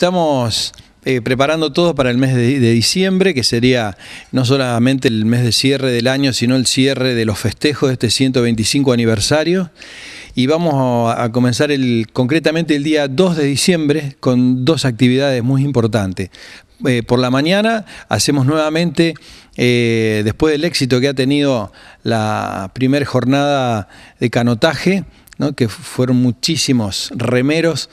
Estamos eh, preparando todo para el mes de, diciembre, que sería no solamente el mes de cierre del año, sino el cierre de los festejos de este 125 aniversario. Y vamos a, comenzar concretamente el día 2 de diciembre con dos actividades muy importantes. Eh, por la mañana hacemos nuevamente, eh, después del éxito que ha tenido la primera jornada de canotaje, que fueron muchísimos remeros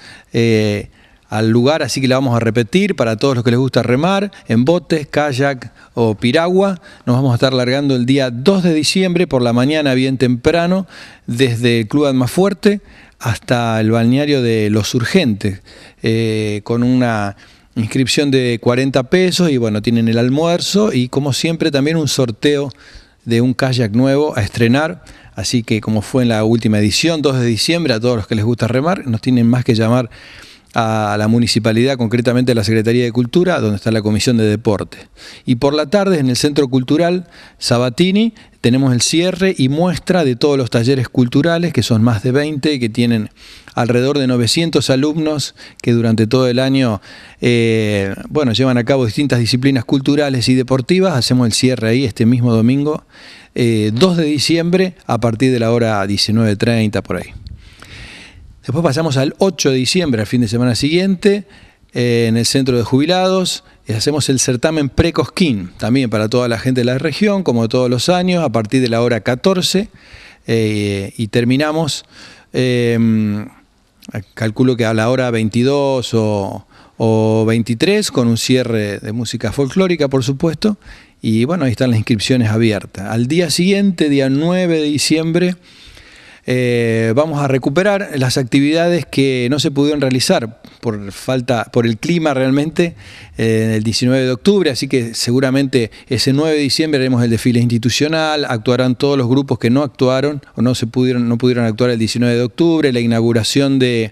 al lugar, así que la vamos a repetir para todos los que les gusta remar, en botes, kayak o piragua. Nos vamos a estar largando el día 2 de diciembre por la mañana, bien temprano, desde el Club Fuerte hasta el balneario de Los Urgentes, eh, con una inscripción de 40 pesos y bueno, tienen el almuerzo y como siempre también un sorteo de un kayak nuevo a estrenar. Así que como fue en la última edición, 2 de diciembre, a todos los que les gusta remar, nos tienen más que llamar a la municipalidad, concretamente a la Secretaría de Cultura, donde está la Comisión de Deporte. Y por la tarde, en el Centro Cultural Sabatini, tenemos el cierre y muestra de todos los talleres culturales, que son más de 20, que tienen alrededor de 900 alumnos que durante todo el año eh, bueno, llevan a cabo distintas disciplinas culturales y deportivas. Hacemos el cierre ahí este mismo domingo, 2 eh, de diciembre, a partir de la hora 19.30 por ahí. Después pasamos al 8 de diciembre, al fin de semana siguiente, eh, en el centro de jubilados, y hacemos el certamen pre también para toda la gente de la región, como todos los años, a partir de la hora 14, eh, y terminamos, eh, calculo que a la hora 22 o 23, con un cierre de música folclórica, por supuesto, y bueno, ahí están las inscripciones abiertas. Al día siguiente, día 9 de diciembre, eh, vamos a recuperar las actividades que no se pudieron realizar por falta, por el clima realmente eh, el 19 de octubre, así que seguramente ese 9 de diciembre haremos el desfile institucional, actuarán todos los grupos que no actuaron o no se pudieron, no pudieron actuar el 19 de octubre, la inauguración de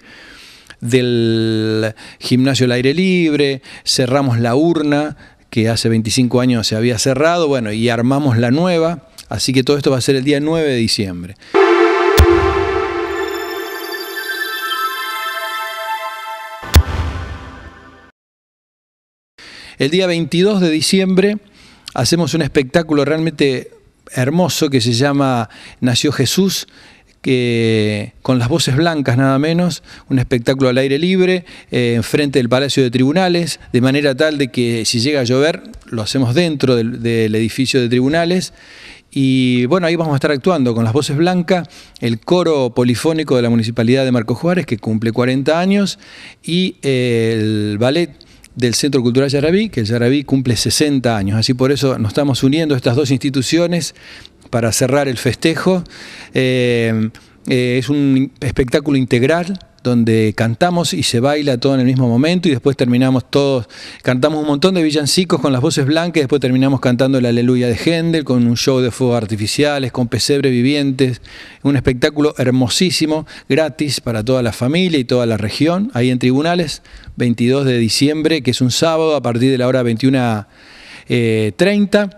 del gimnasio al aire libre, cerramos la urna que hace 25 años se había cerrado, bueno, y armamos la nueva, así que todo esto va a ser el día 9 de diciembre. El día 22 de diciembre hacemos un espectáculo realmente hermoso que se llama Nació Jesús, que, con las voces blancas nada menos, un espectáculo al aire libre, eh, enfrente del Palacio de Tribunales, de manera tal de que si llega a llover, lo hacemos dentro del, edificio de Tribunales. Y bueno, ahí vamos a estar actuando con las voces blancas, el coro polifónico de la Municipalidad de Marco Juárez, que cumple 40 años, y el ballet del Centro Cultural Yarabí, que el Yarabí cumple 60 años. Así por eso nos estamos uniendo estas dos instituciones para cerrar el festejo. Eh, eh, es un espectáculo integral donde cantamos y se baila todo en el mismo momento y después terminamos todos, cantamos un montón de villancicos con las voces blancas y después terminamos cantando la Aleluya de Hendel, con un show de fuegos artificiales, con pesebre vivientes, un espectáculo hermosísimo, gratis para toda la familia y toda la región, ahí en Tribunales, 22 de diciembre, que es un sábado a partir de la hora 21.30.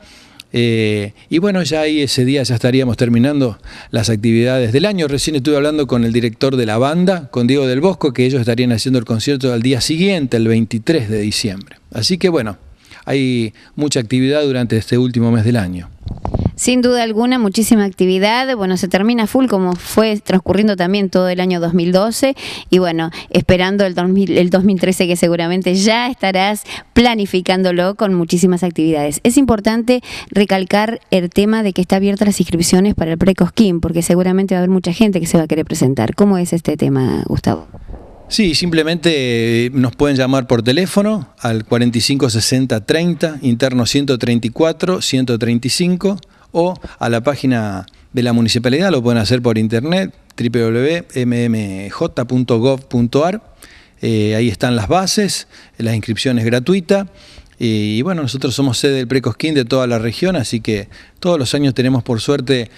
Eh, y bueno, ya ahí ese día ya estaríamos terminando las actividades del año. Recién estuve hablando con el director de la banda, con Diego del Bosco, que ellos estarían haciendo el concierto al día siguiente, el 23 de diciembre. Así que bueno, hay mucha actividad durante este último mes del año. Sin duda alguna, muchísima actividad. Bueno, se termina full como fue transcurriendo también todo el año 2012 y bueno, esperando el, 2013 que seguramente ya estarás planificándolo con muchísimas actividades. Es importante recalcar el tema de que está abierta las inscripciones para el precozquín, porque seguramente va a haber mucha gente que se va a querer presentar. ¿Cómo es este tema, Gustavo? Sí, simplemente eh, nos pueden llamar por teléfono al 45 60 30, interno 134, 135 o a la página de la municipalidad, lo pueden hacer por internet, www.mmj.gov.ar. Eh, ahí están las bases, la inscripción es gratuita. Y, bueno, nosotros somos sede del Precosquín de toda la región, así que todos los años tenemos por suerte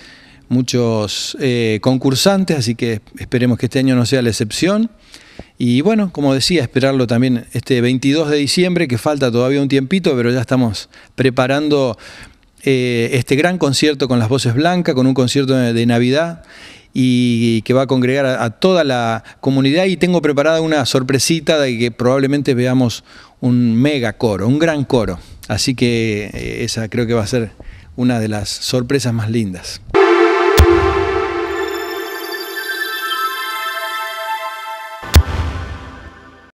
muchos eh, concursantes, así que esperemos que este año no sea la excepción. Y bueno, como decía, esperarlo también este 22 de diciembre, que falta todavía un tiempito, pero ya estamos preparando eh, este gran concierto con las voces blancas, con un concierto de, Navidad y que va a congregar a, toda la comunidad y tengo preparada una sorpresita de que probablemente veamos un mega coro, un gran coro. Así que eh, esa creo que va a ser una de las sorpresas más lindas.